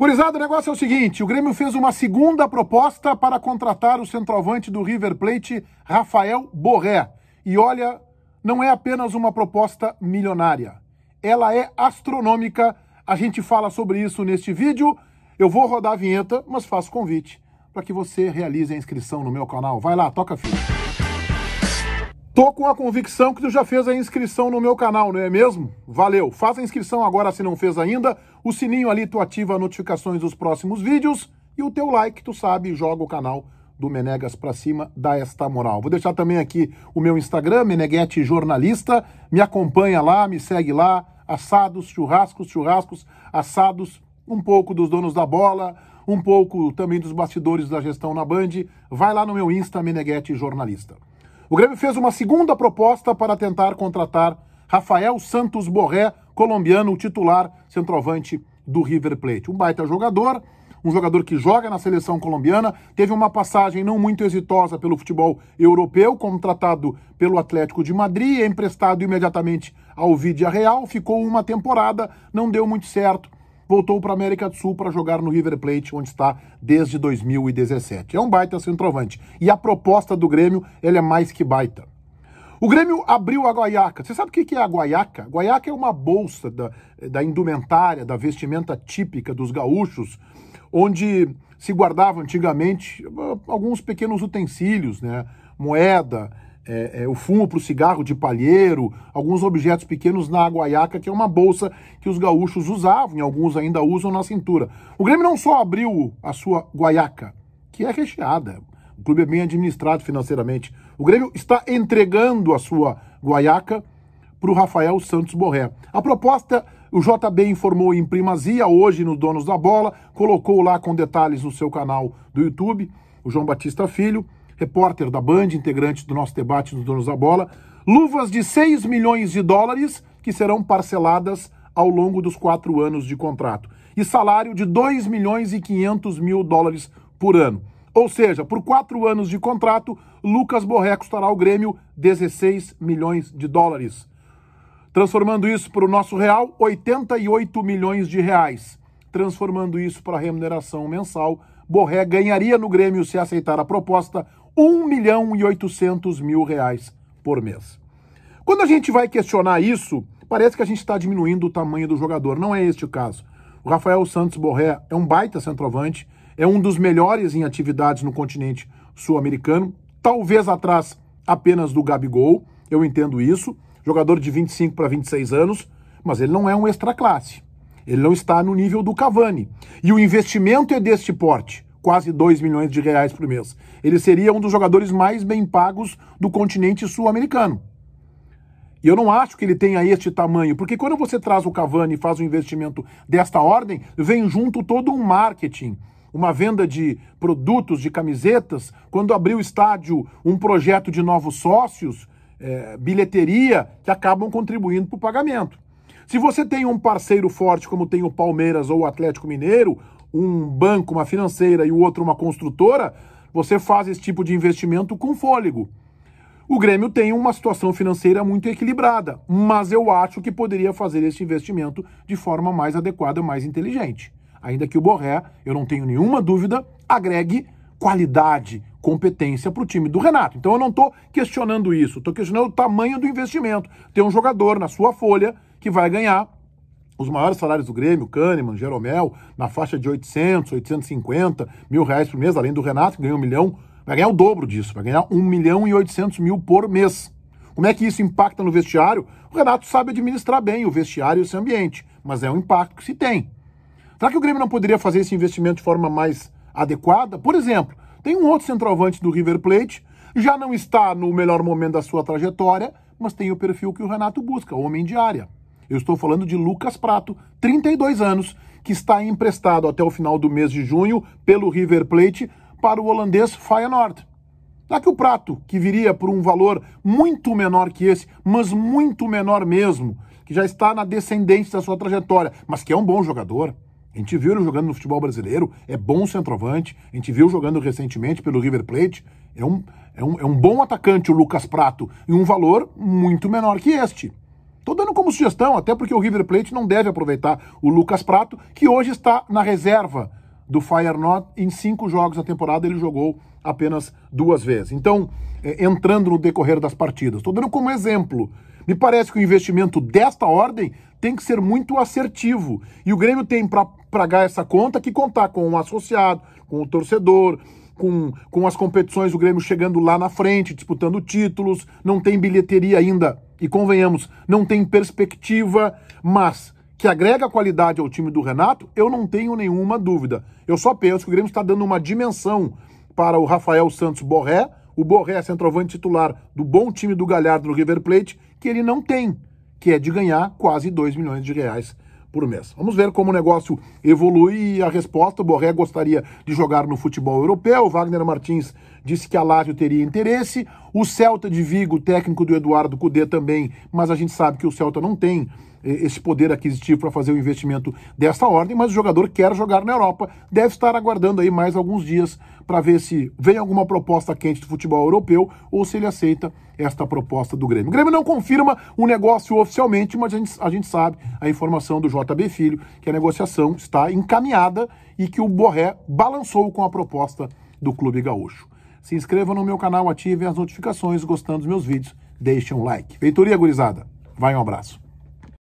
Gurizada, o negócio é o seguinte: o Grêmio fez uma segunda proposta para contratar o centroavante do River Plate, Rafael Borré. E olha, não é apenas uma proposta milionária, ela é astronômica. A gente fala sobre isso neste vídeo. Eu vou rodar a vinheta, mas faço convite para que você realize a inscrição no meu canal. Vai lá, toca filho. Tô com a convicção que tu já fez a inscrição no meu canal, não é mesmo? Valeu! Faz a inscrição agora se não fez ainda. O sininho ali tu ativa notificações dos próximos vídeos e o teu like, tu sabe, joga o canal do Menegas para cima, dá esta moral. Vou deixar também aqui o meu Instagram, Meneguete Jornalista. Me acompanha lá, me segue lá. Assados, churrascos, churrascos, assados, um pouco dos donos da bola, um pouco também dos bastidores da gestão na Band. Vai lá no meu Insta, Meneguete Jornalista. O Grêmio fez uma segunda proposta para tentar contratar Rafael Santos Borré, colombiano, titular centroavante do River Plate. Um baita jogador, um jogador que joga na seleção colombiana, teve uma passagem não muito exitosa pelo futebol europeu, contratado pelo Atlético de Madrid, é emprestado imediatamente ao Vidia Real, ficou uma temporada, não deu muito certo voltou para a América do Sul para jogar no River Plate, onde está desde 2017. É um baita centroavante. E a proposta do Grêmio, ele é mais que baita. O Grêmio abriu a guaiaca. Você sabe o que é a guaiaca? Guaiaca é uma bolsa da, da indumentária, da vestimenta típica dos gaúchos, onde se guardava antigamente ah, alguns pequenos utensílios, né? Moeda, é, é, o fumo para o cigarro de palheiro, alguns objetos pequenos na aguaiaca, que é uma bolsa que os gaúchos usavam, e alguns ainda usam na cintura. O Grêmio não só abriu a sua guaiaca, que é recheada, o clube é bem administrado financeiramente. O Grêmio está entregando a sua guaiaca para o Rafael Santos Borré. A proposta, o JB informou em primazia, hoje nos Donos da Bola, colocou lá com detalhes no seu canal do YouTube, o João Batista Filho repórter da Band, integrante do nosso debate dos donos da bola, luvas de 6 milhões de dólares que serão parceladas ao longo dos quatro anos de contrato e salário de 2 milhões e 500 mil dólares por ano. Ou seja, por quatro anos de contrato, Lucas Borré custará ao Grêmio 16 milhões de dólares. Transformando isso para o nosso real, 88 milhões de reais. Transformando isso para a remuneração mensal, Borré ganharia no Grêmio, se aceitar a proposta, 1 milhão e 800 mil reais por mês. Quando a gente vai questionar isso, parece que a gente está diminuindo o tamanho do jogador. Não é este o caso. O Rafael Santos Borré é um baita centroavante, é um dos melhores em atividades no continente sul-americano, talvez atrás apenas do Gabigol, eu entendo isso, jogador de 25 para 26 anos, mas ele não é um extra classe. Ele não está no nível do Cavani. E o investimento é deste porte quase 2 milhões de reais por mês. Ele seria um dos jogadores mais bem pagos do continente sul-americano. E eu não acho que ele tenha este tamanho, porque quando você traz o Cavani e faz um investimento desta ordem, vem junto todo um marketing, uma venda de produtos, de camisetas. Quando abrir o estádio, um projeto de novos sócios, é, bilheteria, que acabam contribuindo para o pagamento. Se você tem um parceiro forte como tem o Palmeiras ou o Atlético Mineiro, um banco, uma financeira e o outro uma construtora, você faz esse tipo de investimento com fôlego. O Grêmio tem uma situação financeira muito equilibrada, mas eu acho que poderia fazer esse investimento de forma mais adequada, mais inteligente. Ainda que o Borré, eu não tenho nenhuma dúvida, agregue qualidade, competência para o time do Renato. Então eu não estou questionando isso, estou questionando o tamanho do investimento. Tem um jogador na sua folha que vai ganhar os maiores salários do Grêmio, Kahneman, Jeromel, na faixa de 800, 850 mil reais por mês, além do Renato, que ganha um milhão, vai ganhar o dobro disso, vai ganhar 1 milhão e 800 mil por mês. Como é que isso impacta no vestiário? O Renato sabe administrar bem o vestiário e esse ambiente, mas é um impacto que se tem. Será que o Grêmio não poderia fazer esse investimento de forma mais adequada? Por exemplo, tem um outro centroavante do River Plate, já não está no melhor momento da sua trajetória, mas tem o perfil que o Renato busca, homem de área. Eu estou falando de Lucas Prato, 32 anos, que está emprestado até o final do mês de junho pelo River Plate para o holandês Feyenoord. Lá que o Prato, que viria por um valor muito menor que esse, mas muito menor mesmo, que já está na descendência da sua trajetória, mas que é um bom jogador, a gente viu ele jogando no futebol brasileiro, é bom centroavante, a gente viu jogando recentemente pelo River Plate, é um, é um, é um bom atacante o Lucas Prato, e um valor muito menor que este. Estou dando como sugestão, até porque o River Plate não deve aproveitar o Lucas Prato, que hoje está na reserva do Fire Not em cinco jogos na temporada, ele jogou apenas duas vezes. Então, é, entrando no decorrer das partidas, estou dando como exemplo. Me parece que o investimento desta ordem tem que ser muito assertivo. E o Grêmio tem para pagar essa conta que contar com o um associado, com o torcedor, com, com as competições do Grêmio chegando lá na frente, disputando títulos, não tem bilheteria ainda e convenhamos, não tem perspectiva, mas que agrega qualidade ao time do Renato, eu não tenho nenhuma dúvida. Eu só penso que o Grêmio está dando uma dimensão para o Rafael Santos Borré, o Borré, é centroavante titular do bom time do Galhardo no River Plate, que ele não tem, que é de ganhar quase 2 milhões de reais por mês. Vamos ver como o negócio evolui e a resposta. O Borré gostaria de jogar no futebol europeu, Wagner Martins disse que a Lazio teria interesse, o Celta de Vigo, técnico do Eduardo Cudê também, mas a gente sabe que o Celta não tem eh, esse poder aquisitivo para fazer um investimento dessa ordem, mas o jogador quer jogar na Europa, deve estar aguardando aí mais alguns dias para ver se vem alguma proposta quente do futebol europeu ou se ele aceita esta proposta do Grêmio. O Grêmio não confirma o negócio oficialmente, mas a gente, a gente sabe a informação do JB Filho que a negociação está encaminhada e que o Borré balançou com a proposta do clube gaúcho. Se inscreva no meu canal, ative as notificações, gostando dos meus vídeos, deixe um like. Feitoria, gurizada. Vai, um abraço.